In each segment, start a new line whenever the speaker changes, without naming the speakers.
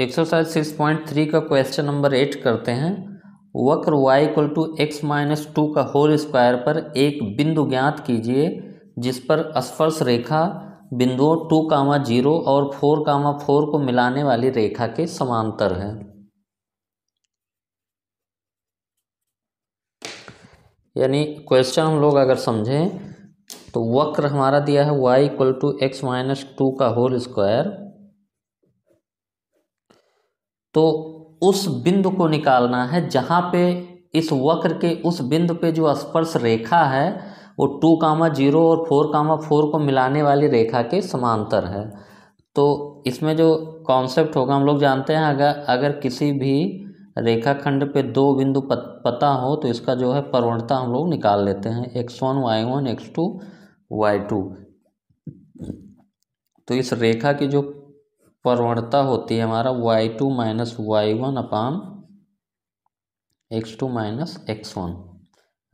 exercise six point three का question number eight करते हैं वक्र y equal to x minus two का होल स्क्वायर पर एक बिंदु ज्ञात कीजिए जिस पर स्पर्श रेखा बिंदुओं टू कामा जीरो और फोर कामा फोर को मिलाने वाली रेखा के समांतर है यानी क्वेश्चन हम लोग अगर समझें तो वक्र हमारा दिया है y equal to x minus two का होल स्क्वायर तो उस बिंदु को निकालना है जहाँ पे इस वक्र के उस बिंदु पे जो स्पर्श रेखा है वो टू कामा जीरो और फोर कामा फोर को मिलाने वाली रेखा के समांतर है तो इसमें जो कॉन्सेप्ट होगा हम लोग जानते हैं अगर अगर किसी भी रेखाखंड पे दो बिंदु पत, पता हो तो इसका जो है प्रवणता हम लोग निकाल लेते हैं x one y one x two y two तो इस रेखा की जो प्रवणता होती है हमारा y two minus y one upon x two minus x one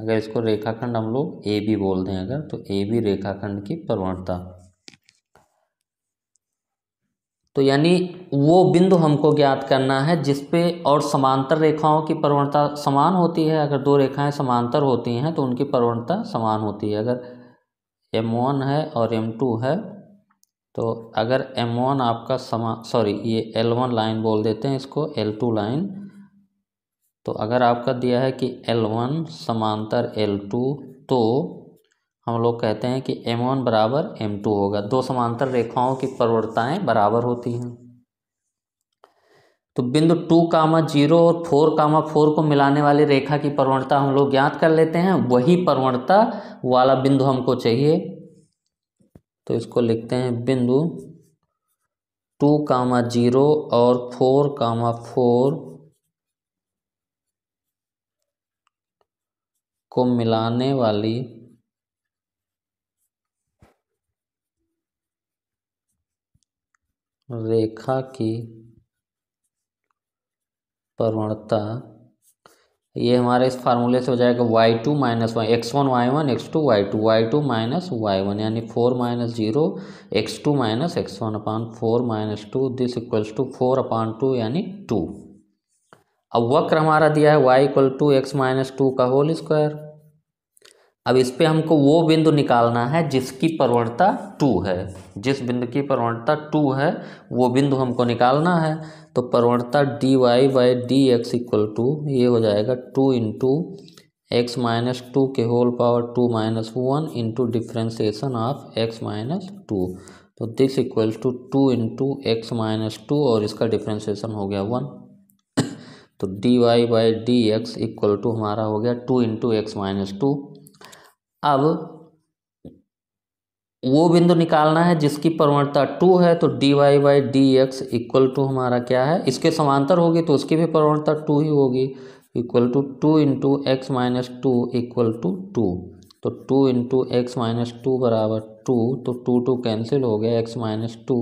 अगर इसको रेखाखंड हम लोग ए बी बोल दें अगर तो ए बी रेखाखंड की प्रवणता तो यानी वो बिंदु हमको ज्ञात करना है जिसपे और समांतर रेखाओं की प्रवणता समान होती है अगर दो रेखाएं समांतर होती हैं तो उनकी प्रवणता समान होती है अगर एम वन है और एम टू है तो अगर एम वन आपका समा सॉरी ये एल वन लाइन बोल देते हैं इसको एल टू लाइन तो अगर आपका दिया है कि एल वन समांतर एल टू तो हम लोग कहते हैं कि एम वन बराबर एम टू होगा दो समांतर रेखाओं की प्रवणताएँ बराबर होती हैं तो बिंदु टू कामा जीरो और फोर कामा फोर को मिलाने वाली रेखा की प्रवणता हम लोग ज्ञात कर लेते हैं वही प्रवणता वाला बिंदु हमको चाहिए तो इसको लिखते हैं बिंदु टू कामा जीरो और फोर कामा फोर को मिलाने वाली रेखा की प्रवणता ये हमारे इस फार्मूले से हो जाएगा y two minus y x one y one x two y two y two minus y one यानी four minus zero x two minus x one upon four minus two this equals to four upon two यानी two अब वक्र हमारा दिया है y equal to x minus two का whole square अब इस पर हमको वो बिंदु निकालना है जिसकी प्रवणता टू है जिस बिंदु की प्रवणता टू है वो बिंदु हमको निकालना है तो प्रवणता d y by d x equal to ये हो जाएगा two into x minus two के whole power two minus one into differentiation of x minus two तो this equal to two into x minus two और इसका differentiation हो गया one तो d y by d x equal to हमारा हो गया two into x minus two अब वो बिंदु निकालना है जिसकी प्रवणता टू है तो d y by d x equal to हमारा क्या है इसके समांतर होगी तो उसकी भी प्रवणता टू ही होगी equal to two into x minus two equal to two तो two into x minus two बराबर टू तो टू टू कैंसिल हो गया x minus two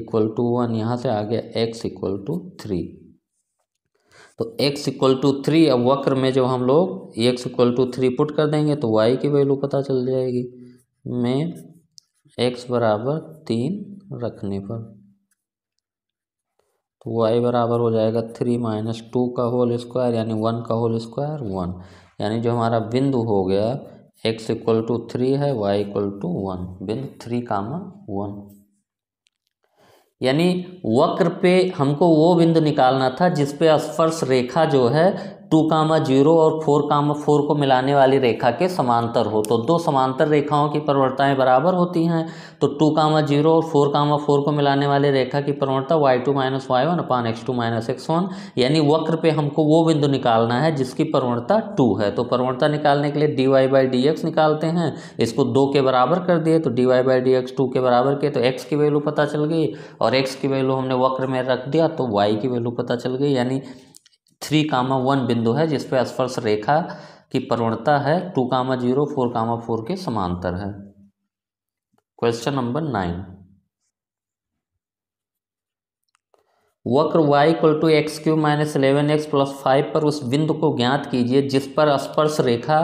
equal to one यहाँ से आ गया एक्स इक्वल टू थ्री तो एक्स इक्वल टू थ्री अब वक्र में जो हम लोग x equal to three put कर देंगे तो वाई की वैल्यू पता चल जाएगी में एक्स बराबर तीन रखने पर तो वाई बराबर हो जाएगा थ्री माइनस टू का होल स्क्वायर यानी वन का होल स्क्वायर वन यानी जो हमारा बिंदु हो गया एक्स इक्वल टू थ्री है वाई इक्वल टू वन बिंदु थ्री कामा वन यानी वक्र पे हमको वो बिंदु निकालना था जिस पे स्पर्श रेखा जो है टू कामा जीरो और फोर कामा फोर को मिलाने वाली रेखा के समांतर हो तो दो समांतर रेखाओं की प्रवणताएं बराबर होती हैं तो टू कामा जीरो और फोर कामा फोर को मिलाने वाली रेखा की प्रवणता y two minus y one upon x two minus x one यानी वक्र पे हमको वो बिंदु निकालना है जिसकी प्रवणता टू है तो प्रवणता निकालने के लिए d y by d x निकालते हैं इसको दो के बराबर कर दिए तो d y by d x two के बराबर किए तो एक्स की वैल्यू पता चल गई और एक्स की वैल्यू हमने वक्र में रख दिया तो वाई की वैल्यू पता चल गई यानी थ्री कामा वन बिंदु है जिस पर स्पर्श रेखा की प्रवणता है two comma zero four comma four के समांतर है क्वेश्चन नंबर नाइन वक्र y equal to x cube minus eleven x plus five पर उस बिंदु को ज्ञात कीजिए जिस पर स्पर्श रेखा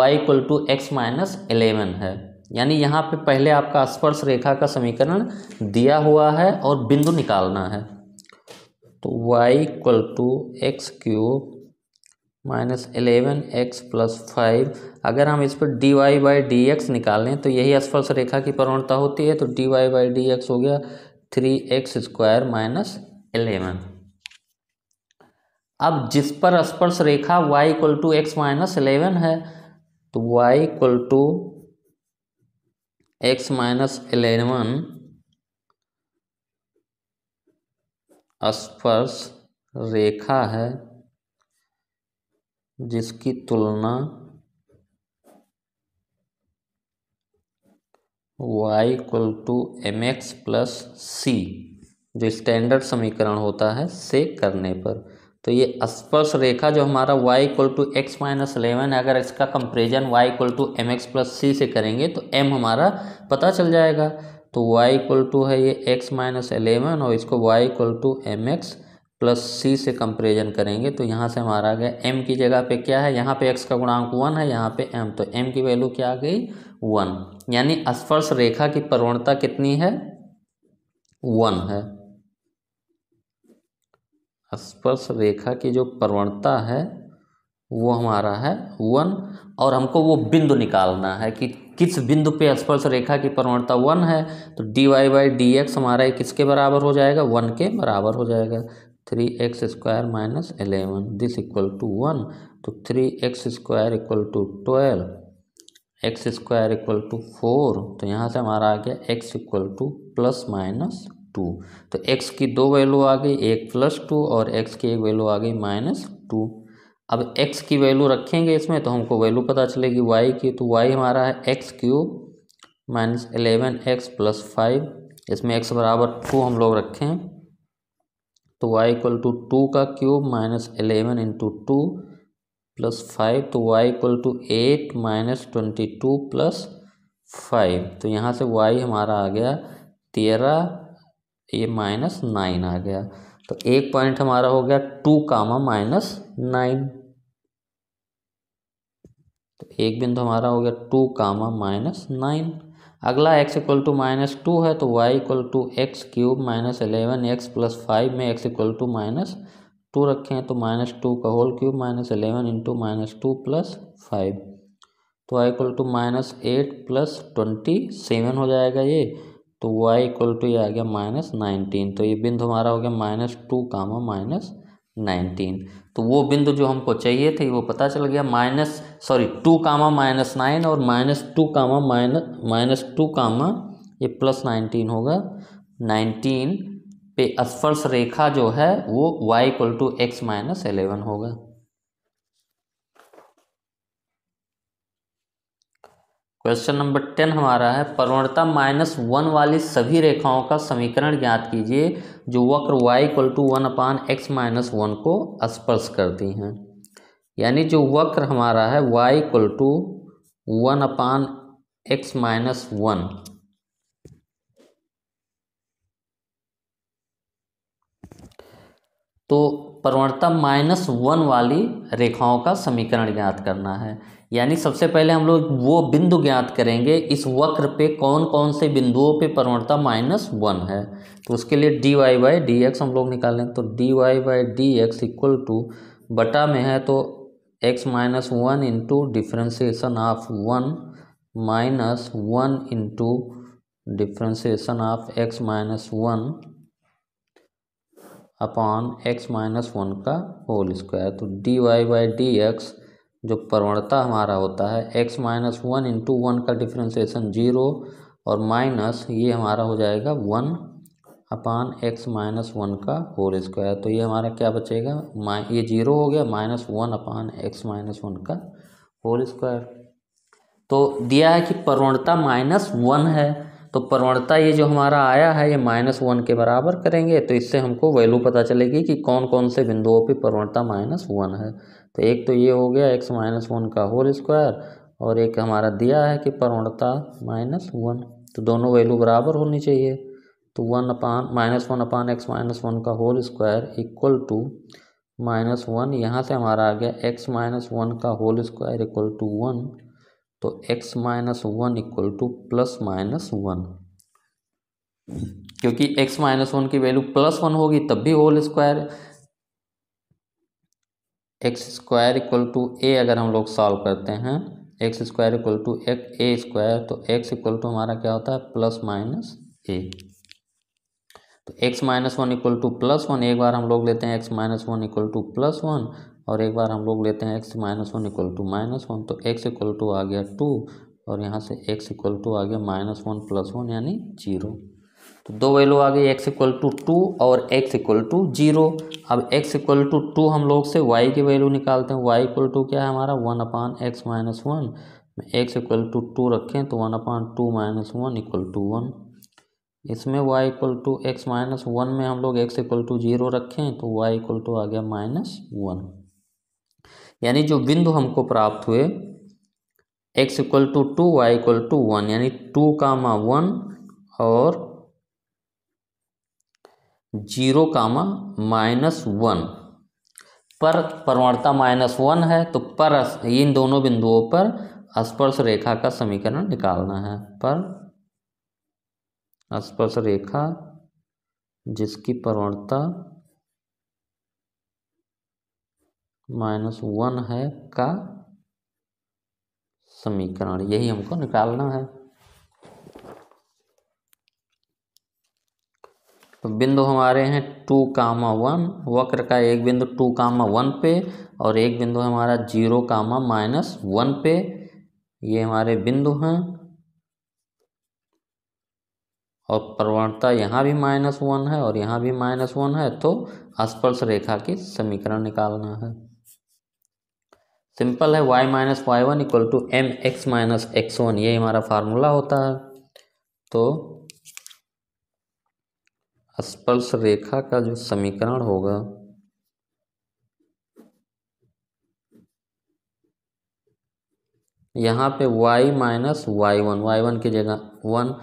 y equal to x minus eleven है यानी यहाँ पे पहले आपका स्पर्श रेखा का समीकरण दिया हुआ है और बिंदु निकालना है तो y equal to x cube minus eleven x plus five अगर हम इस पर d y by d x निकालें तो यही स्पर्श रेखा की प्रवणता होती है तो d y by d x हो गया three x square minus eleven अब जिस पर स्पर्श रेखा y equal to x minus eleven है तो y equal to x minus eleven स्पर्श रेखा है जिसकी तुलना y equal to m x plus c जो स्टैंडर्ड समीकरण होता है से करने पर तो ये स्पर्श रेखा जो हमारा y equal to x minus eleven है अगर इसका comparison y equal to m x plus c से करेंगे तो m हमारा पता चल जाएगा तो y इक्वल टू है ये x माइनस एलेवन और इसको y equal to m x plus c से कंपेरिजन करेंगे तो यहाँ से हमारा आ गया m की जगह पे क्या है यहाँ पे x का गुणांक वन है यहाँ पे m तो m की वैल्यू क्या आ गई वन यानी स्पर्श रेखा की प्रवणता कितनी है वन है स्पर्श रेखा की जो प्रवणता है वो हमारा है वन और हमको वो बिंदु निकालना है कि किस बिंदु पे स्पर्श रेखा की प्रवणता वन है तो d y by d x हमारा किसके बराबर हो जाएगा वन के बराबर हो जाएगा three x square minus eleven this equal to one तो three x square equal to twelve x square equal to four तो यहाँ से हमारा आ गया x equal to plus minus two तो एक्स की दो वैल्यू आ गई एक प्लस टू और एक्स की एक वैल्यू आ गई माइनस टू अब एक्स की वैल्यू रखेंगे इसमें तो हमको वैल्यू पता चलेगी वाई की तो वाई हमारा है x cube minus eleven x plus five इसमें एक्स बराबर टू हम लोग रखें तो वाई इक्वल टू टू का cube minus eleven into two plus five तो y equal to eight minus twenty two plus five तो यहाँ से वाई हमारा आ गया तेरह ये माइनस नाइन आ गया तो एक पॉइंट हमारा हो गया टू कामा माइनस नाइन एक बिंदु हमारा हो गया टू कामा माइनस नाइन अगला x equal to minus two है तो y equal to x cube minus eleven x plus five में x equal to minus two रखे हैं तो माइनस टू का whole cube minus eleven into minus two plus five तो y equal to minus eight plus twenty seven हो जाएगा ये तो वाई इक्वल टू ये आ गया माइनस नाइनटीन तो ये बिंदु हमारा हो गया minus two comma minus nineteen तो वो बिंदु जो हमको चाहिए थे वो पता चल गया minus sorry two comma minus nine और minus two comma minus minus two comma ये प्लस नाइनटीन होगा नाइनटीन पे स्पर्श रेखा जो है वो y equal to x minus eleven होगा क्वेश्चन नंबर टेन हमारा है प्रवणता माइनस वन वाली सभी रेखाओं का समीकरण ज्ञात कीजिए जो वक्र y equal to one upon x minus one को स्पर्श करती हैं यानी जो वक्र हमारा है y equal to one upon x minus one तो प्रवणता माइनस वन वाली रेखाओं का समीकरण ज्ञात करना है यानी सबसे पहले हम लोग वो बिंदु ज्ञात करेंगे इस वक्र पे कौन कौन से बिंदुओं पे प्रवणता माइनस वन है तो उसके लिए d y by d x हम लोग निकालें तो d y by d x equal to बटा में है तो x minus one into differentiation of one minus one into differentiation of x minus one upon x minus one का whole square तो d y by d x जो प्रवणता हमारा होता है x minus one into one का differentiation zero और minus ये हमारा हो जाएगा one upon x minus one का होल स्क्वायर तो ये हमारा क्या बचेगा माइ ये जीरो हो गया minus one upon x minus one का होल स्क्वायर तो दिया है कि प्रवणता माइनस वन है तो प्रवणता ये जो हमारा आया है ये माइनस वन के बराबर करेंगे तो इससे हमको वैल्यू पता चलेगी कि कौन कौन से बिंदुओं पे प्रवणता माइनस वन है तो एक तो ये हो गया एक्स माइनस वन का होल स्क्वायर और एक हमारा दिया है कि प्रवणता माइनस वन तो दोनों वैल्यू बराबर होनी चाहिए तो one upon minus one upon x minus one का whole square equal to minus one यहाँ से हमारा आ गया एक्स माइनस वन का whole square equal to one तो x minus one equal to plus minus one क्योंकि एक्स माइनस वन की वैल्यू प्लस वन होगी तब भी whole square x square equal to a अगर हम लोग सॉल्व करते हैं एक्स स्क्वायर इक्वल टू एक ए स्क्वायर तो एक्स इक्वल टू हमारा क्या होता है प्लस माइनस ए तो x minus one equal to plus one एक बार हम लोग लेते हैं x minus one equal to plus one और एक बार हम लोग लेते हैं x minus one equal to minus one तो एक्स इक्वल टू आ गया टू और यहाँ से एक्स इक्वल टू आ गया माइनस वन प्लस वन यानी जीरो तो दो वैल्यू आ गई एक्स इक्वल टू टू और एक्स इक्वल टू जीरो अब एक्स इक्वल टू टू हम लोग से वाई की वैल्यू निकालते हैं वाई इक्वल टू क्या है हमारा one upon x minus one x equal to two रखें तो one upon two minus one equal to one इसमें y equal to x minus one में हम लोग x इक्वल टू जीरो रखें तो y इक्वल टू आ गया माइनस वन यानी जो बिंदु हमको प्राप्त हुए x equal to two y equal to one यानी टू कामा वन और जीरो कामा माइनस वन पर प्रवणता माइनस वन है तो पर इन दोनों बिंदुओं पर स्पर्श रेखा का समीकरण निकालना है पर स्पर्श रेखा जिसकी प्रवणता माइनस वन है का समीकरण यही हमको निकालना है तो बिंदु हमारे हैं टू कामा वन वक्र का एक बिंदु टू कामा वन पे और एक बिंदु हमारा जीरो कामा माइनस वन पे ये हमारे बिंदु हैं और प्रवणता यहाँ भी माइनस वन है और यहाँ भी माइनस वन है तो स्पर्श रेखा की समीकरण निकालना है सिंपल है y minus y one equal to m x minus x one ये हमारा फार्मूला होता है तो स्पर्श रेखा का जो समीकरण होगा यहाँ पे y minus y one y one की जगह वन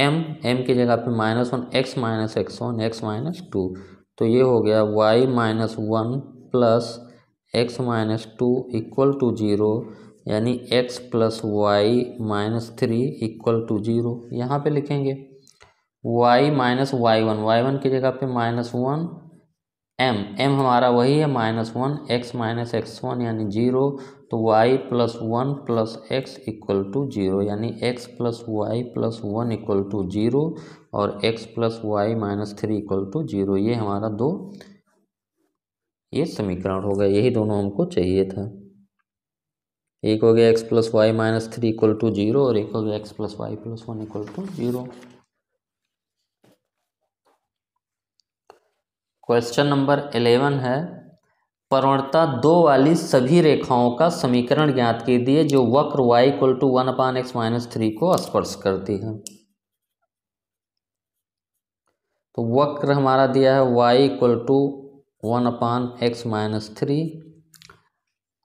m m की जगह पे minus one x minus x one x minus two तो ये हो गया y minus one plus x minus two equal to zero यानी x plus y minus three equal to zero यहाँ पर लिखेंगे y minus y one y one की जगह पे माइनस वन एम एम हमारा वही है minus one x minus x one यानी जीरो तो y plus one plus x equal to zero यानी x plus y plus one equal to zero और x plus y minus three equal to zero ये हमारा दो ये समीकरण हो गया यही दोनों हमको चाहिए था एक हो गया x plus y minus three equal to zero और एक हो गया x plus y plus one equal to zero question number eleven है प्रवणता दो वाली सभी रेखाओं का समीकरण ज्ञात दिए जो वक्र y equal to one upon x minus three को स्पर्श करती है तो वक्र हमारा दिया है y equal to one upon x minus three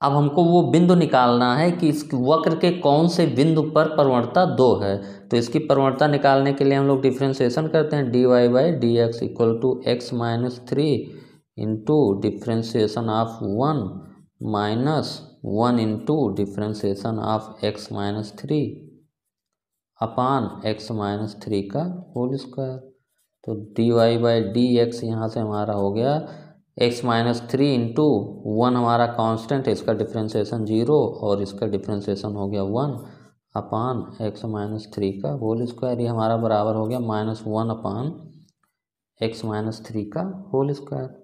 अब हमको वो बिंदु निकालना है कि इस वक्र के कौन से बिंदु पर प्रवणता दो है तो इसकी प्रवणता निकालने के लिए हम लोग डिफ्रेंसिएशन करते हैं d y by d x equal to x minus three into differentiation of one minus one into differentiation of x minus three upon x minus three का होल स्क्वायर तो d y by d x यहाँ से हमारा हो गया x minus three into one हमारा constant है इसका डिफ्रेंसेशन जीरो और इसका डिफ्रेंसेशन हो गया one upon x minus three का होल स्क्वायर ये हमारा बराबर हो गया minus one upon x minus three का होल स्क्वायर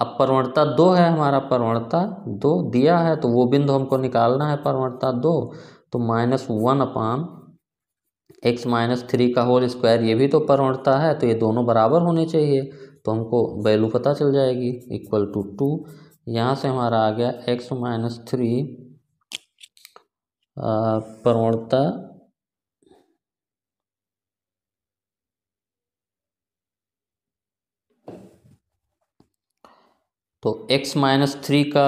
अब परवणता दो है हमारा परवणता दो दिया है तो वो बिंदु हमको निकालना है परवणता दो तो minus one upon x minus three का होल स्क्वायर ये भी तो परवणता है तो ये दोनों बराबर होने चाहिए तो हमको वैल्यू पता चल जाएगी इक्वल टू टू यहाँ से हमारा आ गया एक्स माइनस थ्री प्रवणता तो x माइनस थ्री का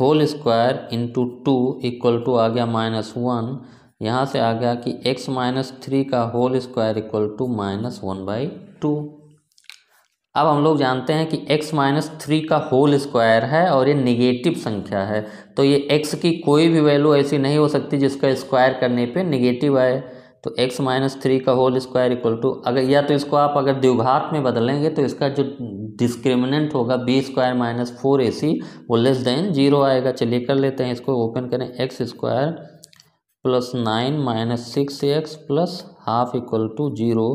whole square into two equal to आ गया माइनस वन यहाँ से आ गया कि x माइनस थ्री का whole square equal to minus one by two अब हम लोग जानते हैं कि x माइनस थ्री का होल स्क्वायर है और ये निगेटिव संख्या है तो ये x की कोई भी वैल्यू ऐसी नहीं हो सकती जिसका स्क्वायर करने पे निगेटिव आए तो x माइनस थ्री का होल स्क्वायर इक्वल टू अगर या तो इसको आप अगर द्विघात में बदलेंगे तो इसका जो डिस्क्रिमिनेंट होगा b square minus four a c वो लेस देन जीरो आएगा चलिए कर लेते हैं इसको ओपन करें x square plus nine minus six x plus half equal to zero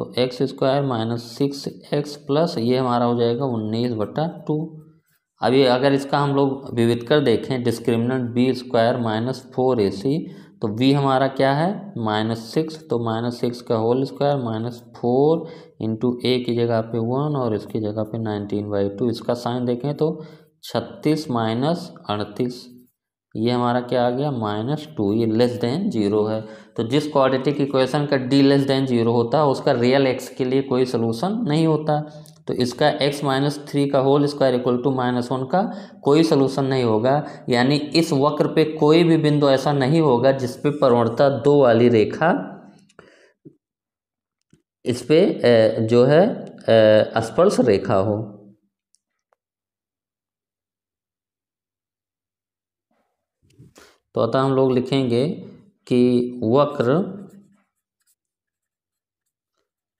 तो x square minus six x plus ये हमारा हो जाएगा उन्नीस बटा टू अभी अगर इसका हम लोग विविध कर देखें discriminant b square minus four a c तो बी हमारा क्या है माइनस सिक्स तो माइनस सिक्स का whole square minus four into a की जगह पे वन और इसकी जगह पे नाइनटीन बाई टू इसका साइन देखें तो छत्तीस माइनस अड़तीस ये हमारा क्या आ गया माइनस टू ये लेस देन जीरो है तो जिस क्वाड्रेटिक इक्वेशन का डी लेस देन जीरो होता है उसका रियल एक्स के लिए कोई सलूशन नहीं होता तो इसका एक्स माइनस थ्री का whole square equal to minus one का कोई सलूशन नहीं होगा यानी इस वक्र पे कोई भी बिंदु ऐसा नहीं होगा जिस पे प्रवणता दो वाली रेखा इस पे जो है स्पर्श रेखा हो तो अतः हम लोग लिखेंगे कि वक्र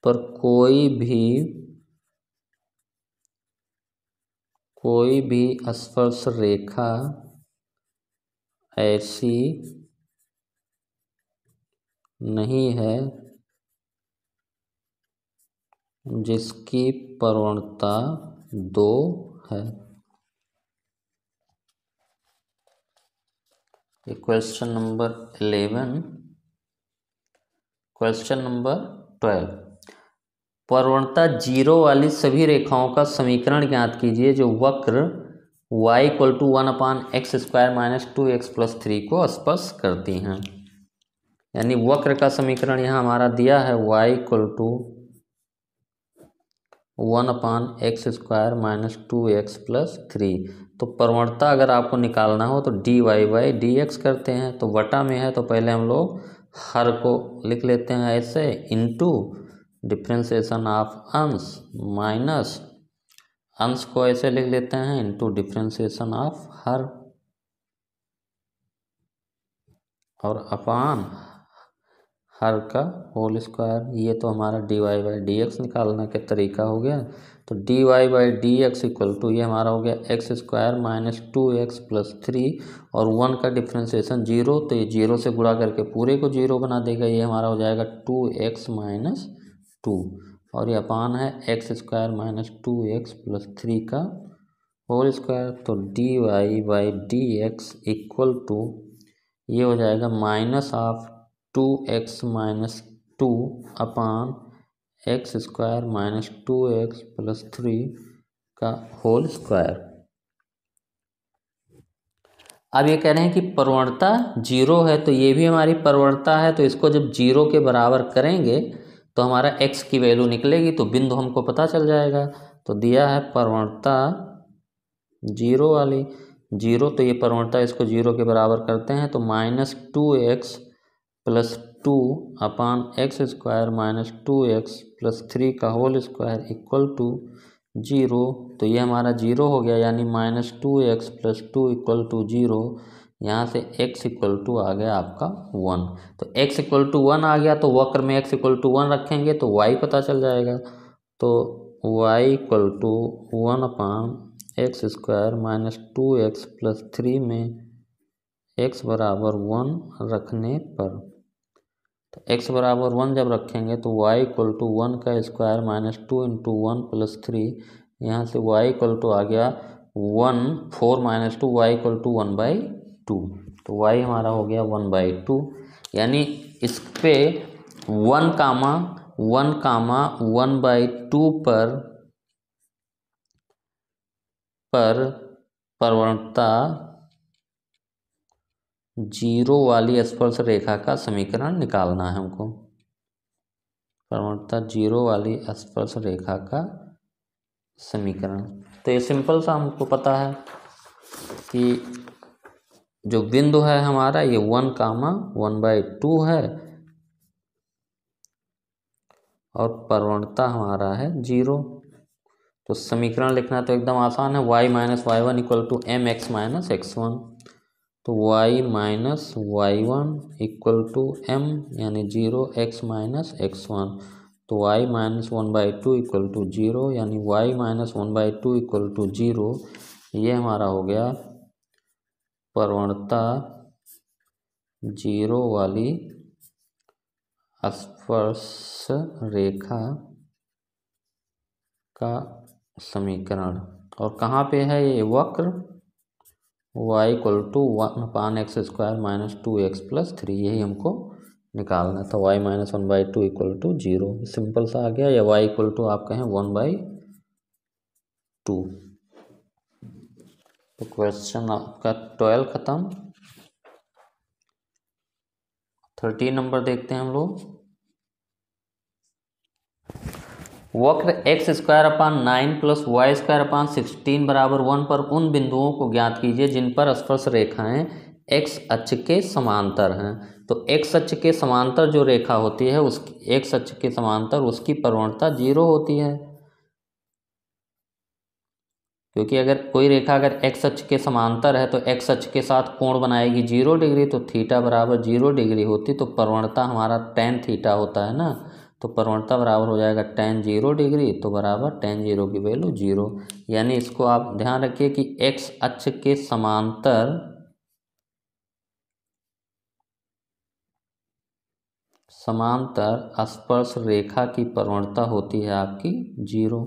पर कोई भी कोई भी स्पर्श रेखा ऐसी नहीं है जिसकी प्रवणता दो है ये question number eleven question number twelve प्रवणता जीरो वाली सभी रेखाओं का समीकरण ज्ञात कीजिए जो वक्र y equal to one upon x square minus two x plus three को स्पर्श करती हैं यानी वक्र का समीकरण यहाँ हमारा दिया है y equal to one upon x square minus two x plus three तो प्रवणता अगर आपको निकालना हो तो d y y d x करते हैं तो वटा में है तो पहले हम लोग हर को लिख लेते हैं ऐसे इनटू डिफ्रेंसेशन ऑफ अंश माइनस अंश को ऐसे लिख लेते हैं इनटू डिफ्रेंसिएशन ऑफ हर और अपान हर का होल स्क्वायर ये तो हमारा d y y d x निकालने का तरीका हो गया तो d y by d x equal to ये हमारा हो गया x square minus two x plus three और वन का डिफ्रेंसिएशन जीरो तो ये जीरो से गुणा करके पूरे को जीरो बना देगा ये हमारा हो जाएगा टू एक्स माइनस टू और ये अपान है x square minus two x plus three का होल स्क्वायर तो d y by d x equal to ये हो जाएगा minus of two x minus two upon x square minus two x plus three का whole square अब ये कह रहे हैं कि प्रवणता जीरो है तो ये भी हमारी प्रवणता है तो इसको जब जीरो के बराबर करेंगे तो हमारा एक्स की वैल्यू निकलेगी तो बिंदु हमको पता चल जाएगा तो दिया है प्रवणता जीरो वाली जीरो तो ये प्रवणता इसको जीरो के बराबर करते हैं तो minus two x plus two upon x square minus two x plus three का whole square equal to zero तो ये हमारा जीरो हो गया यानी minus two x plus two equal to zero यहाँ से x इक्वल टू आ गया आपका वन तो x इक्वल टू वन आ गया तो वक्र में x इक्वल टू वन रखेंगे तो y पता चल जाएगा तो y equal to one upon x square minus two x plus three में x बराबर वन रखने पर तो x बराबर वन जब रखेंगे तो y इक्वल टू वन का square minus two into one plus three यहाँ से y इक्वल टू आ गया one four minus two y equal to one by two तो y हमारा हो गया वन बाई टू यानी इस पे one comma one comma one by two पर पर प्रवणता जीरो वाली स्पर्श रेखा का समीकरण निकालना है हमको प्रवणता जीरो वाली स्पर्श रेखा का समीकरण तो ये सिंपल सा हमको पता है कि जो बिंदु है हमारा ये one comma one by two है और प्रवणता हमारा है जीरो तो समीकरण लिखना तो एकदम आसान है y minus y one equal to m x minus x one तो y minus y one equal to m यानी zero x minus x one तो y minus one by two equal to zero यानी y minus one by two equal to zero ये हमारा हो गया प्रवणता zero वाली स्पर्श रेखा का समीकरण और कहाँ पे है ये वक्र y equal to one upon x square minus two x plus three यही हमको निकालना था y minus one by two equal to zero simple सा आ गया या वाई इक्वल टू आप कहें वन बाई टू तो क्वेश्चन आपका ट्वेल्व ख़त्म थर्टीन नंबर देखते हैं हम लोग वक्र x square upon nine plus y square upon sixteen बराबर वन पर उन बिंदुओं को ज्ञात कीजिए जिन पर स्पर्श रेखाएं एक्स अक्ष के समांतर हैं तो एक्स अक्ष के समांतर जो रेखा होती है उसकी एक्स अक्ष के समांतर उसकी प्रवणता जीरो होती है क्योंकि अगर कोई रेखा अगर एक्स अक्ष के समांतर है तो एक्स अक्ष के साथ कोण बनाएगी जीरो डिग्री तो थीटा बराबर जीरो डिग्री होती तो प्रवणता हमारा टेन थीटा होता है ना तो प्रवणता बराबर हो जाएगा टेन जीरो डिग्री तो बराबर टेन जीरो की वैल्यू जीरो यानी इसको आप ध्यान रखिए कि एक्स अक्ष के समांतर समांतर स्पर्श रेखा की प्रवणता होती है आपकी जीरो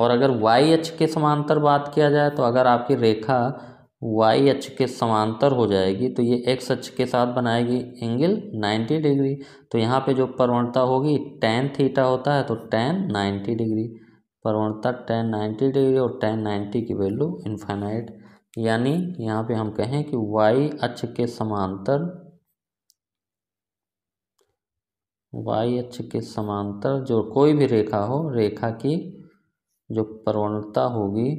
और अगर y अक्ष के समांतर बात किया जाए तो अगर आपकी रेखा वाई अक्ष के समांतर हो जाएगी तो ये एक्स अक्ष के साथ बनाएगी एंगल 90 डिग्री तो यहाँ पे जो प्रवणता होगी टेन थीटा होता है तो टेन 90 डिग्री प्रवणता टेन 90 डिग्री और टेन 90 की वैल्यू इन्फाइनाइट यानी यहाँ पे हम कहें कि वाई अक्ष के समांतर वाई अक्ष के समांतर जो कोई भी रेखा हो रेखा की जो प्रवणता होगी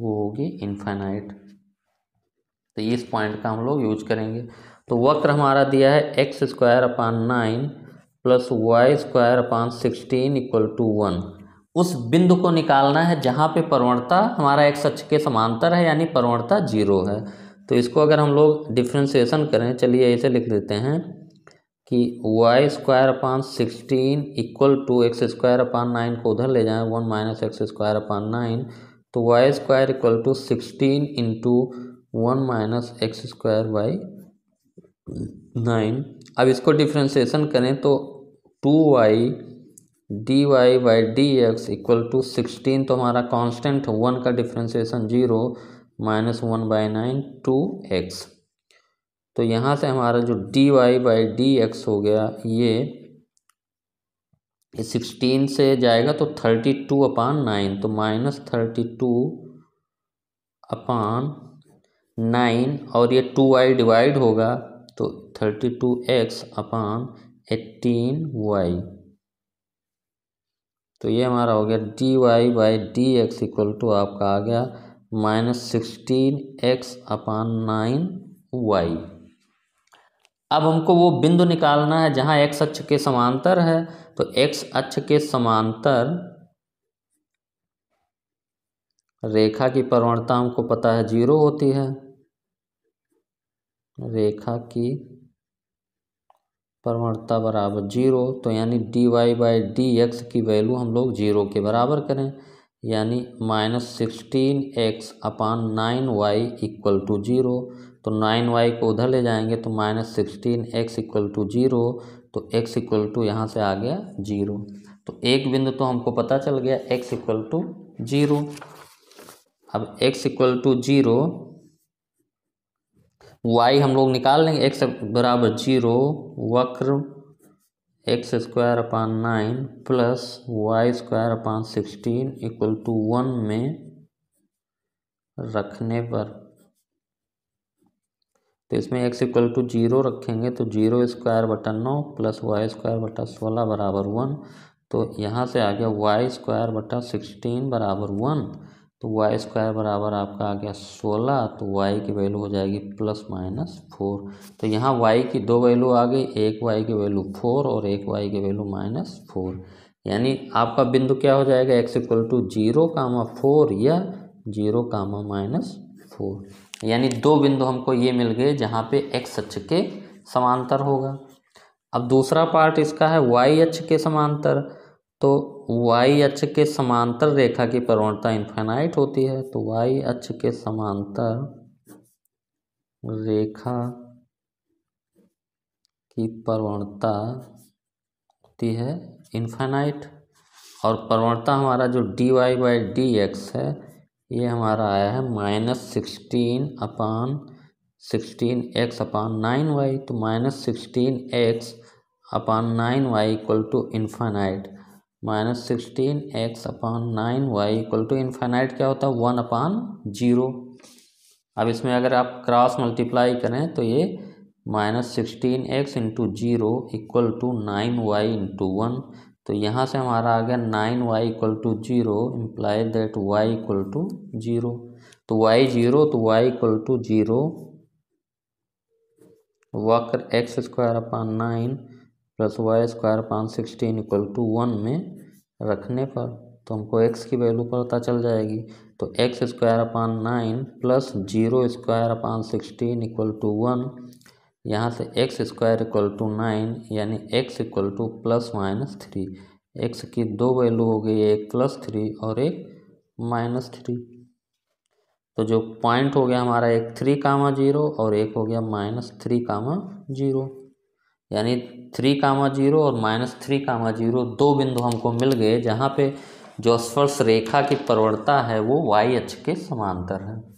वो होगी इन्फाइनाइट तो इस पॉइंट का हम लोग यूज करेंगे तो वक्र हमारा दिया है x square upon nine plus y square upon sixteen equal to one उस बिंदु को निकालना है जहाँ पे प्रवणता हमारा एक्स अक्ष के समांतर है यानी प्रवणता जीरो है तो इसको अगर हम लोग डिफ्रेंसिएशन करें चलिए ऐसे लिख देते हैं कि y square upon sixteen equal to x square upon nine को उधर ले जाएं one minus x square upon nine तो y square equal to sixteen into one minus x square by nine अब इसको डिफ्रेंसिएशन करें तो two y d y by d x equal to sixteen तो हमारा कांस्टेंट वन का differentiation zero minus one by nine two x तो यहाँ से हमारा जो d y by d x हो गया ये सिक्सटीन से जाएगा तो थर्टी टू अपान नाइन तो minus thirty two upon nine और ये टू वाई डिवाइड होगा तो thirty two x upon eighteen y तो ये हमारा हो गया d y by d x equal to आपका आ गया minus sixteen x upon nine y अब हमको वो बिंदु निकालना है जहाँ एक्स अक्ष के समांतर है तो एक्स अक्ष के समांतर रेखा की प्रवणता हमको पता है जीरो होती है रेखा की प्रवणता बराबर जीरो तो यानी d y by d x की वैल्यू हम लोग जीरो के बराबर करें यानी minus sixteen x upon nine y equal to zero तो नाइन वाई को उधर ले जाएंगे तो minus sixteen x equal to zero तो एक्स इक्वल टू यहाँ से आ गया जीरो तो एक बिंदु तो हमको पता चल गया एक्स इक्वल टू जीरो अब x equal to zero y हम लोग निकाल लेंगे एक्स बराबर जीरो वक्र x square upon nine plus y square upon sixteen equal to one में रखने पर तो इसमें एक्स इक्वल टू जीरो रखेंगे तो जीरो स्क्वायर बटा नौ प्लस वाई स्क्वायर बटा सोलह बराबर वन तो यहाँ से आ गया वाई स्क्वायर बटा सिक्सटीन बराबर वन तो वाई स्क्वायर बराबर आपका आ गया सोलह तो वाई की वैल्यू हो जाएगी प्लस माइनस फोर तो यहाँ वाई की दो वैल्यू आ गई एक वाई की वैल्यू फोर और एक वाई की वैल्यू माइनस फोर यानी आपका बिंदु क्या हो जाएगा x equal to zero comma four या जीरो कामा माइनस फोर यानी दो बिंदु हमको ये मिल गए जहाँ पे एक्स अक्ष के समांतर होगा अब दूसरा पार्ट इसका है वाई अक्ष के समांतर तो वाई अक्ष के समांतर रेखा की प्रवणता इन्फेनाइट होती है तो वाई अक्ष के समांतर रेखा की प्रवणता होती है इन्फेनाइट और प्रवणता हमारा जो d y by d x है ये हमारा आया है minus sixteen upon sixteen x upon nine y तो minus sixteen x upon nine y equal to infinite minus sixteen x upon nine y equal to infinite क्या होता है one upon zero अब इसमें अगर आप क्रॉस मल्टीप्लाई करें तो ये minus sixteen x into zero equal to nine y into one तो यहाँ से हमारा आ गया nine y equal to zero imply that y equal to zero तो वाई जीरो तो वाई इक्वल टू जीरो वक्र x square upon nine plus y square upon sixteen equal to one में रखने पर तो हमको एक्स की वैल्यू पता चल जाएगी तो x square upon nine plus zero square upon sixteen equal to one यहाँ से x square equal to nine यानी x equal to plus minus three x की दो वैल्यू हो गई एक प्लस थ्री और एक माइनस थ्री तो जो पॉइंट हो गया हमारा एक थ्री कामा जीरो और एक हो गया माइनस थ्री कामा जीरो यानी थ्री कामा जीरो और माइनस थ्री कामा जीरो दो बिंदु हमको मिल गए जहाँ पे जो स्पर्श रेखा की प्रवणता है वो वाई अक्ष के समांतर है